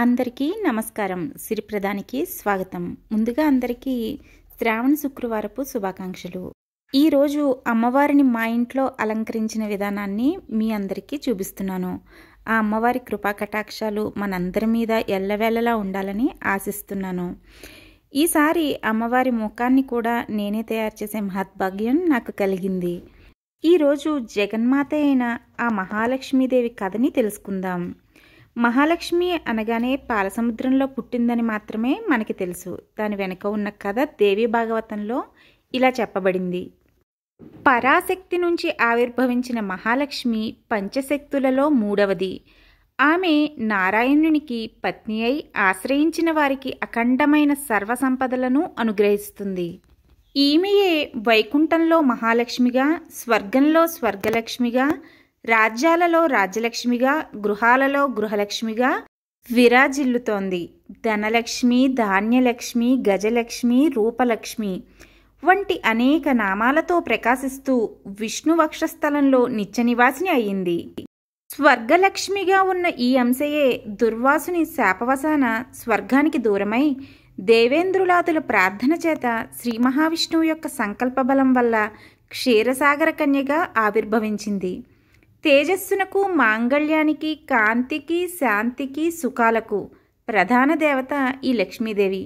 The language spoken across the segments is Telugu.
అందరికీ నమస్కారం సిరిప్రదానికి స్వాగతం ముందుగా అందరికీ శ్రావణ శుక్రవారపు శుభాకాంక్షలు ఈరోజు అమ్మవారిని మా ఇంట్లో అలంకరించిన విధానాన్ని మీ అందరికీ చూపిస్తున్నాను ఆ అమ్మవారి కృపా కటాక్షాలు మనందరి మీద ఎల్లవేళలా ఉండాలని ఆశిస్తున్నాను ఈసారి అమ్మవారి ముఖాన్ని కూడా నేనే తయారు చేసే మహద్భాగ్యం నాకు కలిగింది ఈరోజు జగన్మాత అయిన ఆ మహాలక్ష్మీదేవి కథని తెలుసుకుందాం మహాలక్ష్మి అనగానే పాలసముద్రంలో పుట్టిందని మాత్రమే మనకి తెలుసు దాని వెనుక ఉన్న కథ దేవి భాగవతంలో ఇలా చెప్పబడింది పరాశక్తి నుంచి ఆవిర్భవించిన మహాలక్ష్మి పంచశక్తులలో మూడవది ఆమె నారాయణునికి పత్ని అయి ఆశ్రయించిన వారికి అఖండమైన సర్వసంపదలను అనుగ్రహిస్తుంది ఈమెయే వైకుంఠంలో మహాలక్ష్మిగా స్వర్గంలో స్వర్గలక్ష్మిగా రాజ్యాలలో రాజ్యలక్ష్మిగా గృహాలలో గృహలక్ష్మిగా విరాజిల్లుతోంది ధనలక్ష్మి ధాన్యలక్ష్మి గజలక్ష్మి రూపలక్ష్మి వంటి అనేక నామాలతో ప్రకాశిస్తూ విష్ణు వక్షస్థలంలో నిత్యనివాసిని అయింది స్వర్గలక్ష్మిగా ఉన్న ఈ అంశయే దుర్వాసుని శాపవసాన స్వర్గానికి దూరమై దేవేంద్రులాదుల ప్రార్థన చేత శ్రీ మహావిష్ణువు యొక్క సంకల్ప బలం వల్ల క్షీరసాగర కన్యగా ఆవిర్భవించింది తేజస్సునకు మాంగళ్యానికి కాంతికి శాంతికి సుఖాలకు ప్రధాన దేవత ఈ లక్ష్మీదేవి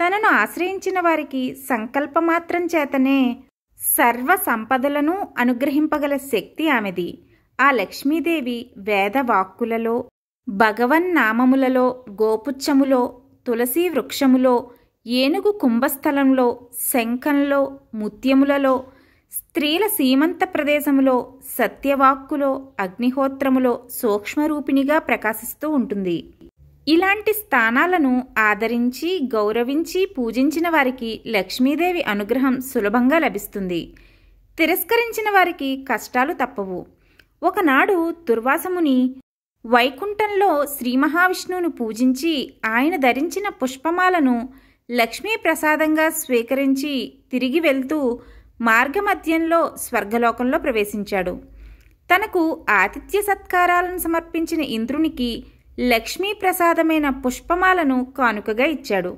తనను ఆశ్రయించిన వారికి సంకల్పమాత్రం చేతనే సర్వ సంపదలను అనుగ్రహింపగల శక్తి ఆమెది ఆ లక్ష్మీదేవి వేదవాక్కులలో భగవన్నామములలో గోపుచ్చములో తులసీ వృక్షములో ఏనుగు కుంభస్థలంలో శంఖంలో ముత్యములలో స్త్రీల సీమంత ప్రదేశములో సత్యవాక్కులో అగ్నిహోత్రములో సూక్ష్మరూపిణిగా ప్రకాశిస్తూ ఉంటుంది ఇలాంటి స్థానాలను ఆదరించి గౌరవించి పూజించిన వారికి లక్ష్మీదేవి అనుగ్రహం సులభంగా లభిస్తుంది తిరస్కరించిన వారికి కష్టాలు తప్పవు ఒకనాడు దుర్వాసముని వైకుంఠంలో శ్రీ మహావిష్ణువును పూజించి ఆయన ధరించిన పుష్పమాలను లక్ష్మీ ప్రసాదంగా స్వీకరించి తిరిగి వెళ్తూ మార్గమధ్యంలో స్వర్గలోకంలో ప్రవేశించాడు తనకు ఆతిథ్య సత్కారాలను సమర్పించిన ఇంద్రునికి లక్ష్మీ ప్రసాదమైన పుష్పమాలను కానుకగా ఇచ్చాడు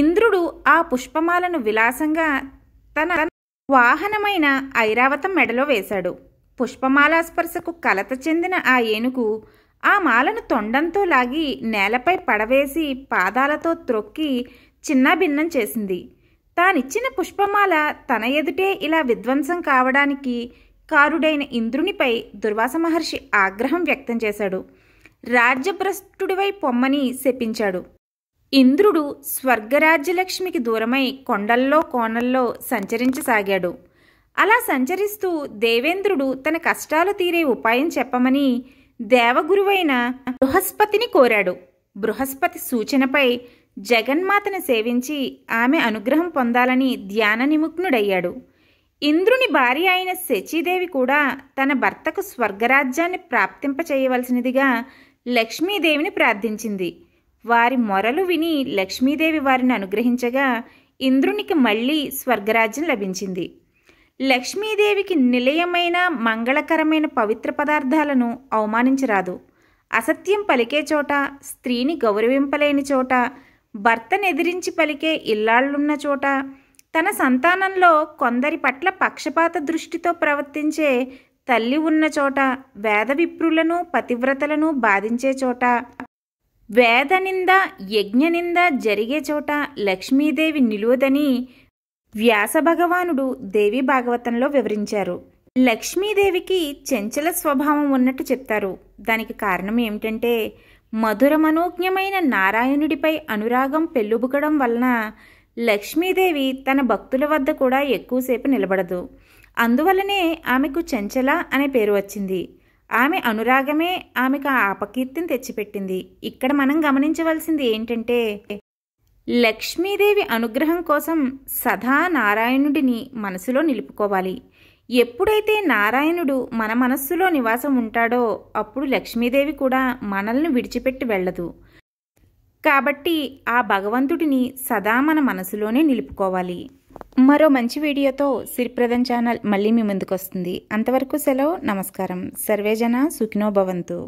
ఇంద్రుడు ఆ పుష్పమాలను విలాసంగా తన వాహనమైన ఐరావతం మెడలో వేశాడు పుష్పమాల స్పర్శకు కలత చెందిన ఆ ఏనుగు ఆ మాలను తొండంతో లాగి నేలపై పడవేసి పాదాలతో త్రొక్కి చిన్నాభిన్నం చేసింది తానిచ్చిన పుష్పమాల తన ఎదుటే ఇలా విధ్వంసం కావడానికి కారుడైన ఇంద్రునిపై దుర్వాస మహర్షి ఆగ్రహం వ్యక్తం చేశాడు రాజ్యభ్రష్టుడివై పొమ్మని శపించాడు ఇంద్రుడు స్వర్గరాజ్యలక్ష్మికి దూరమై కొండల్లో కోణల్లో సంచరించసాగాడు అలా సంచరిస్తూ దేవేంద్రుడు తన కష్టాలు తీరే ఉపాయం చెప్పమని దేవగురువైన బృహస్పతిని కోరాడు బృహస్పతి సూచనపై జగన్మాతను సేవించి ఆమె అనుగ్రహం పొందాలని ధ్యాన నిముగ్నుడయ్యాడు ఇంద్రుని భార్య అయిన శచీదేవి కూడా తన భర్తకు స్వర్గరాజ్యాన్ని ప్రాప్తింపచేయవలసినదిగా లక్ష్మీదేవిని ప్రార్థించింది వారి మొరలు విని లక్ష్మీదేవి వారిని అనుగ్రహించగా ఇంద్రునికి మళ్ళీ స్వర్గరాజ్యం లభించింది లక్ష్మీదేవికి నిలయమైన మంగళకరమైన పవిత్ర పదార్థాలను అవమానించరాదు అసత్యం పలికే చోట స్త్రీని గౌరవింపలేని చోట భర్తనెదిరించి పలికే ఇల్లాళ్ళున్న చోట తన సంతానంలో కొందరి పట్ల పక్షపాత దృష్టితో ప్రవర్తించే తల్లి ఉన్న చోట వేదవిప్రులను పతివ్రతలను బాధించే చోట వేదనింద యజ్ఞనింద జరిగే చోట లక్ష్మీదేవి నిలువదని వ్యాసభగవానుడు దేవి భాగవతంలో వివరించారు లక్ష్మీదేవికి చెంచల స్వభావం ఉన్నట్టు చెప్తారు దానికి కారణం ఏమిటంటే మధురమనోజ్ఞమైన నారాయణుడిపై అనురాగం పెళ్ళుబుకడం వలన లక్ష్మీదేవి తన భక్తుల వద్ద కూడా ఎక్కువసేపు నిలబడదు అందువలనే ఆమెకు చెంచల అనే పేరు వచ్చింది ఆమె అనురాగమే ఆమెకు ఆ అపకీర్తిని తెచ్చిపెట్టింది ఇక్కడ మనం గమనించవలసింది ఏంటంటే లక్ష్మీదేవి అనుగ్రహం కోసం సదా నారాయణుడిని మనసులో నిలుపుకోవాలి ఎప్పుడైతే నారాయణుడు మన మనస్సులో నివాసం ఉంటాడో అప్పుడు లక్ష్మీదేవి కూడా మనల్ని విడిచిపెట్టి వెళ్ళదు కాబట్టి ఆ భగవంతుడిని సదా మన మనసులోనే నిలుపుకోవాలి మరో మంచి వీడియోతో సిరిప్రదం ఛానల్ మళ్ళీ మీ ముందుకు వస్తుంది అంతవరకు సెలవు నమస్కారం సర్వేజన సుఖినోభవంతు